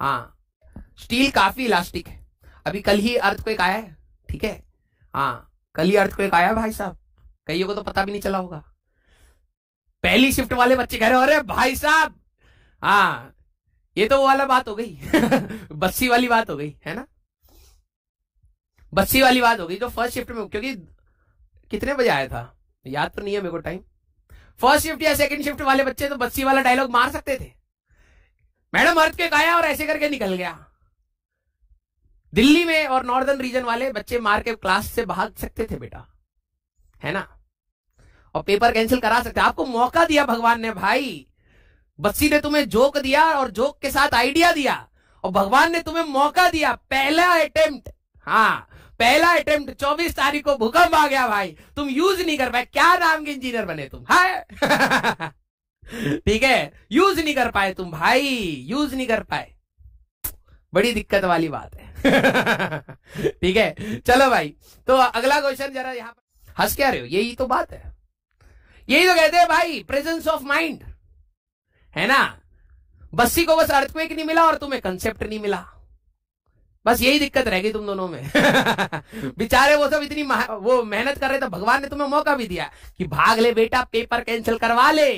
हाँ स्टील काफी इलास्टिक है अभी कल ही अर्थ एक आया है ठीक है हाँ कल ही अर्थ एक आया भाई साहब कईयों को तो पता भी नहीं चला होगा पहली शिफ्ट वाले बच्चे कह रहे हो अरे भाई साहब हाँ ये तो वो वाला बात हो गई बस्सी वाली बात हो गई है ना बस्सी वाली बात हो गई जो फर्स्ट शिफ्ट में क्योंकि कितने बजे आया था याद तो नहीं है मेरे को टाइम फर्स्ट शिफ्ट या सेकंड शिफ्ट वाले बच्चे तो बस्सी वाला डायलॉग मार सकते थे मैडम अर्थ के गाया और ऐसे करके निकल गया दिल्ली में और नॉर्दर्न रीजन वाले बच्चे मार के क्लास से भाग सकते थे बेटा है ना और पेपर कैंसिल करा सकते आपको मौका दिया भगवान ने भाई बस्सी ने तुम्हें जोक दिया और जोक के साथ आइडिया दिया और भगवान ने तुम्हें मौका दिया पहला अटेम्प्ट हाँ पहला अटेम्प्ट चौबीस तारीख को भूकंप आ गया भाई तुम यूज नहीं कर पाए क्या नाम के इंजीनियर बने तुम हाय ठीक है यूज नहीं कर पाए तुम भाई यूज नहीं कर पाए बड़ी दिक्कत वाली बात है ठीक है चलो भाई तो अगला क्वेश्चन जरा यहां पर हंस क्या रहे हो यही तो बात है यही तो कहते हैं भाई प्रेजेंस ऑफ माइंड है ना बस्सी को बस अर्थक्वेक नहीं मिला और तुम्हें कंसेप्ट नहीं मिला बस यही दिक्कत रह गई तुम दोनों में बेचारे वो सब इतनी वो मेहनत कर रहे थे भगवान ने तुम्हें मौका भी दिया कि भाग ले बेटा पेपर कैंसिल करवा ले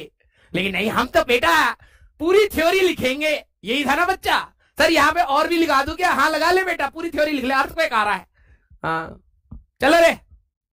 लेकिन नहीं हम तो बेटा पूरी थ्योरी लिखेंगे यही था ना बच्चा सर यहाँ पे और भी लिखा दू क्या हाँ लगा ले बेटा पूरी थ्योरी लिख ले अर्थ पे आ रहा है हाँ चलो रे